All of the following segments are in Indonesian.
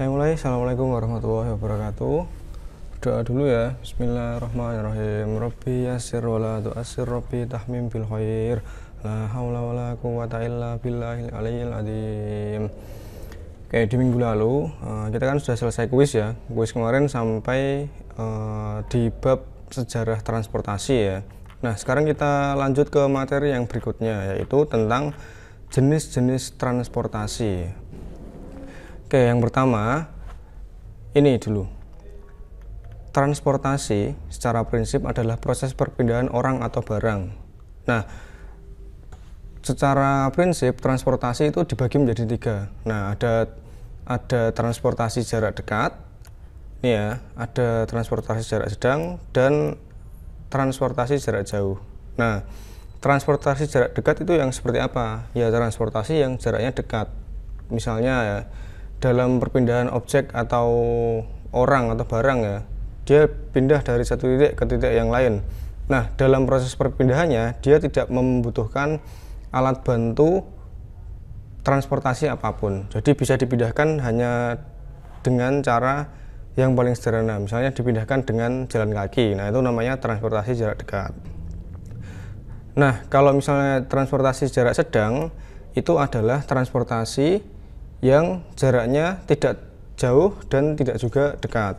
Saya mulai. Assalamualaikum warahmatullahi wabarakatuh. Doa dulu ya. Bismillahirrahmanirrahim. Rabbi yasir wala tu'asir tu'assir Rabbi tahmim bil khair. La hawla wa quwata illa billahi aliyil Oke, di minggu lalu eh, kita kan sudah selesai kuis ya. Kuis kemarin sampai eh, di bab sejarah transportasi ya. Nah, sekarang kita lanjut ke materi yang berikutnya yaitu tentang jenis-jenis transportasi. Oke, yang pertama ini dulu. Transportasi secara prinsip adalah proses perpindahan orang atau barang. Nah, secara prinsip transportasi itu dibagi menjadi tiga. Nah, ada ada transportasi jarak dekat, ini ya, ada transportasi jarak sedang dan transportasi jarak jauh. Nah, transportasi jarak dekat itu yang seperti apa? Ya transportasi yang jaraknya dekat. Misalnya ya, dalam perpindahan objek atau orang atau barang ya dia pindah dari satu titik ke titik yang lain nah dalam proses perpindahannya dia tidak membutuhkan alat bantu transportasi apapun jadi bisa dipindahkan hanya dengan cara yang paling sederhana misalnya dipindahkan dengan jalan kaki nah itu namanya transportasi jarak dekat nah kalau misalnya transportasi jarak sedang itu adalah transportasi yang jaraknya tidak jauh dan tidak juga dekat.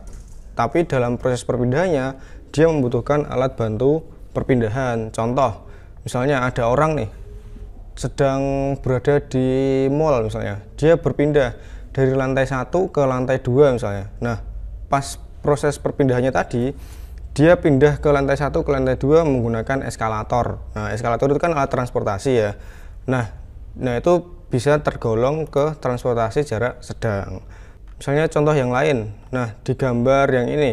Tapi dalam proses perpindahannya, dia membutuhkan alat bantu perpindahan. Contoh, misalnya ada orang nih sedang berada di mall misalnya, dia berpindah dari lantai satu ke lantai dua misalnya. Nah, pas proses perpindahannya tadi, dia pindah ke lantai satu ke lantai dua menggunakan eskalator. Nah, eskalator itu kan alat transportasi ya. Nah, nah itu bisa tergolong ke transportasi jarak sedang. Misalnya contoh yang lain, nah di gambar yang ini,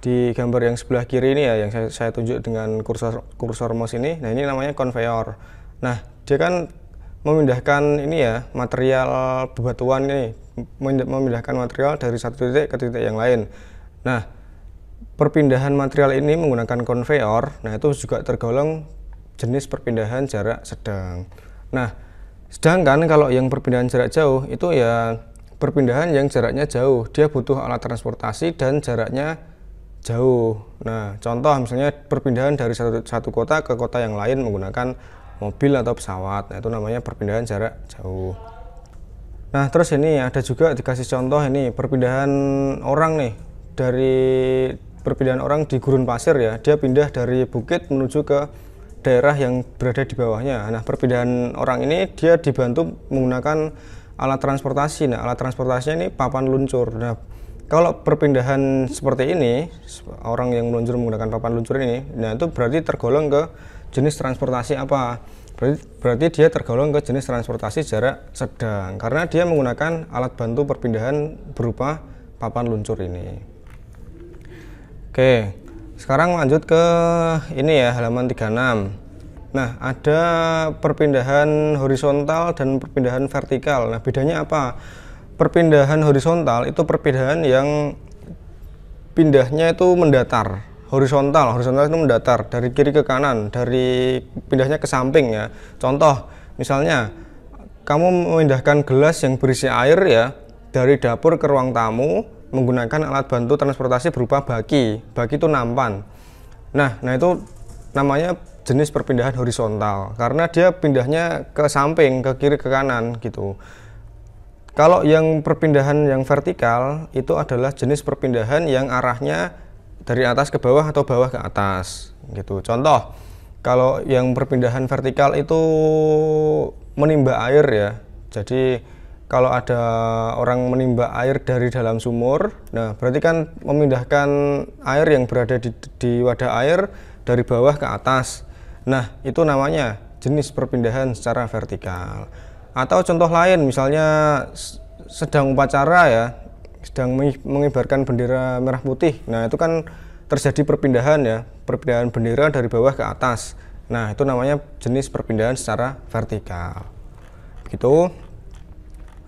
di gambar yang sebelah kiri ini ya, yang saya, saya tunjuk dengan kursor, kursor mouse ini, nah ini namanya conveyor. Nah dia kan memindahkan ini ya material bebatuan ini, memindahkan material dari satu titik ke titik yang lain. Nah perpindahan material ini menggunakan conveyor, nah itu juga tergolong jenis perpindahan jarak sedang. Nah, Sedangkan kalau yang perpindahan jarak jauh itu ya perpindahan yang jaraknya jauh, dia butuh alat transportasi dan jaraknya jauh. Nah, contoh misalnya perpindahan dari satu, satu kota ke kota yang lain menggunakan mobil atau pesawat, nah, itu namanya perpindahan jarak jauh. Nah, terus ini ada juga dikasih contoh ini perpindahan orang nih dari perpindahan orang di gurun pasir ya, dia pindah dari bukit menuju ke daerah yang berada di bawahnya. Nah, perpindahan orang ini dia dibantu menggunakan alat transportasi. Nah, alat transportasinya ini papan luncur. Nah, kalau perpindahan seperti ini, orang yang meluncur menggunakan papan luncur ini, nah itu berarti tergolong ke jenis transportasi apa? Berarti, berarti dia tergolong ke jenis transportasi jarak sedang karena dia menggunakan alat bantu perpindahan berupa papan luncur ini. Oke. Sekarang lanjut ke ini ya halaman 36. Nah, ada perpindahan horizontal dan perpindahan vertikal. Nah, bedanya apa? Perpindahan horizontal itu perpindahan yang pindahnya itu mendatar. Horizontal, horizontal itu mendatar dari kiri ke kanan, dari pindahnya ke samping ya. Contoh, misalnya kamu memindahkan gelas yang berisi air ya dari dapur ke ruang tamu, menggunakan alat bantu transportasi berupa baki. Baki itu nampan. Nah, nah itu namanya jenis perpindahan horizontal karena dia pindahnya ke samping, ke kiri, ke kanan gitu. Kalau yang perpindahan yang vertikal itu adalah jenis perpindahan yang arahnya dari atas ke bawah atau bawah ke atas gitu. Contoh, kalau yang perpindahan vertikal itu menimba air ya. Jadi kalau ada orang menimba air dari dalam sumur, nah berarti kan memindahkan air yang berada di, di wadah air dari bawah ke atas. Nah, itu namanya jenis perpindahan secara vertikal. Atau contoh lain misalnya sedang upacara ya, sedang mengibarkan bendera merah putih. Nah, itu kan terjadi perpindahan ya, perpindahan bendera dari bawah ke atas. Nah, itu namanya jenis perpindahan secara vertikal. Begitu.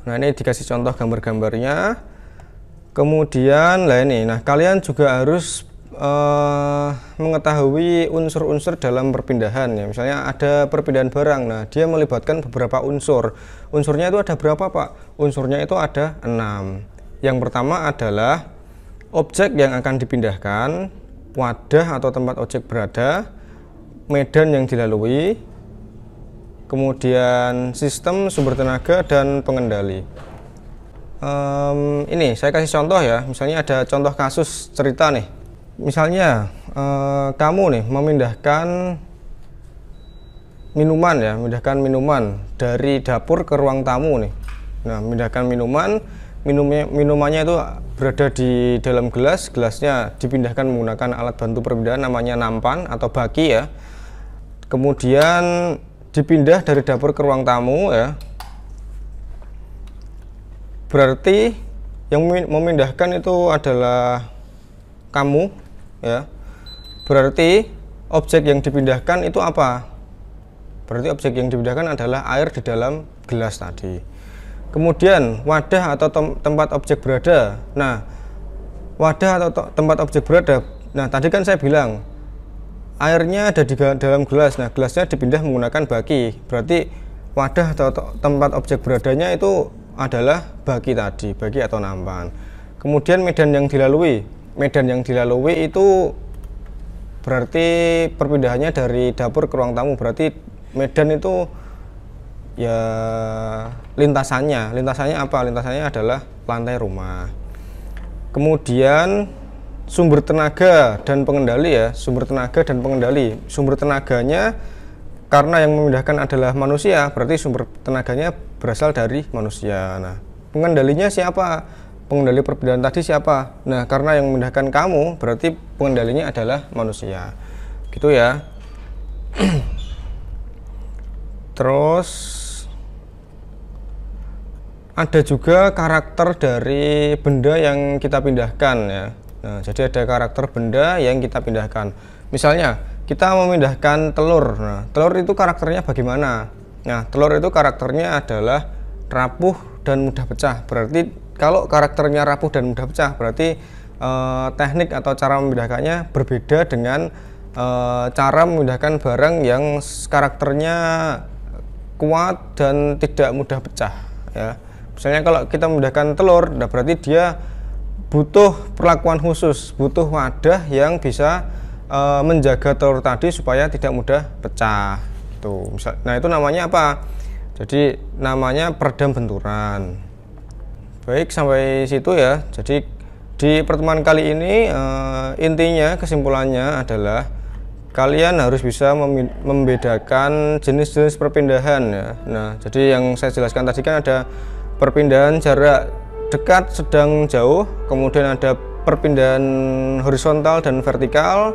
Nah, ini dikasih contoh gambar-gambarnya. Kemudian, lah ini. Nah, kalian juga harus uh, mengetahui unsur-unsur dalam perpindahan ya. Misalnya ada perpindahan barang. Nah, dia melibatkan beberapa unsur. Unsurnya itu ada berapa, Pak? Unsurnya itu ada enam. Yang pertama adalah objek yang akan dipindahkan, wadah atau tempat objek berada, medan yang dilalui, kemudian sistem sumber tenaga dan pengendali um, ini saya kasih contoh ya misalnya ada contoh kasus cerita nih misalnya uh, kamu nih memindahkan minuman ya memindahkan minuman dari dapur ke ruang tamu nih nah memindahkan minuman minumnya minumannya itu berada di dalam gelas gelasnya dipindahkan menggunakan alat bantu perbedaan namanya nampan atau baki ya kemudian dipindah dari dapur ke ruang tamu ya berarti yang memindahkan itu adalah kamu ya berarti objek yang dipindahkan itu apa berarti objek yang dipindahkan adalah air di dalam gelas tadi kemudian wadah atau tem tempat objek berada nah wadah atau tempat objek berada nah tadi kan saya bilang airnya ada di dalam gelas nah gelasnya dipindah menggunakan baki berarti wadah atau tempat objek beradanya itu adalah baki tadi baki atau nampan kemudian medan yang dilalui medan yang dilalui itu berarti perpindahannya dari dapur ke ruang tamu berarti medan itu ya lintasannya lintasannya apa lintasannya adalah lantai rumah kemudian sumber tenaga dan pengendali ya sumber tenaga dan pengendali sumber tenaganya karena yang memindahkan adalah manusia berarti sumber tenaganya berasal dari manusia nah pengendalinya siapa pengendali perbedaan tadi siapa nah karena yang memindahkan kamu berarti pengendalinya adalah manusia gitu ya terus ada juga karakter dari benda yang kita pindahkan ya Nah, jadi ada karakter benda yang kita pindahkan. Misalnya, kita memindahkan telur. Nah, telur itu karakternya bagaimana? Nah, telur itu karakternya adalah rapuh dan mudah pecah. Berarti kalau karakternya rapuh dan mudah pecah, berarti eh, teknik atau cara memindahkannya berbeda dengan eh, cara memindahkan barang yang karakternya kuat dan tidak mudah pecah. Ya, misalnya kalau kita memindahkan telur, nah berarti dia butuh perlakuan khusus, butuh wadah yang bisa e, menjaga telur tadi supaya tidak mudah pecah. Gitu. misal, nah itu namanya apa? Jadi namanya peredam benturan. Baik sampai situ ya. Jadi di pertemuan kali ini e, intinya kesimpulannya adalah kalian harus bisa membedakan jenis-jenis perpindahan ya. Nah, jadi yang saya jelaskan tadi kan ada perpindahan jarak dekat, sedang, jauh, kemudian ada perpindahan horizontal dan vertikal,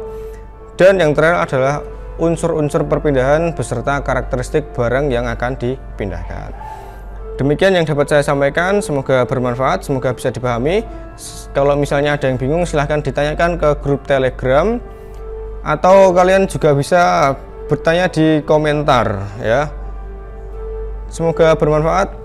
dan yang terakhir adalah unsur-unsur perpindahan beserta karakteristik barang yang akan dipindahkan. Demikian yang dapat saya sampaikan, semoga bermanfaat, semoga bisa dipahami. Kalau misalnya ada yang bingung, silahkan ditanyakan ke grup Telegram, atau kalian juga bisa bertanya di komentar ya. Semoga bermanfaat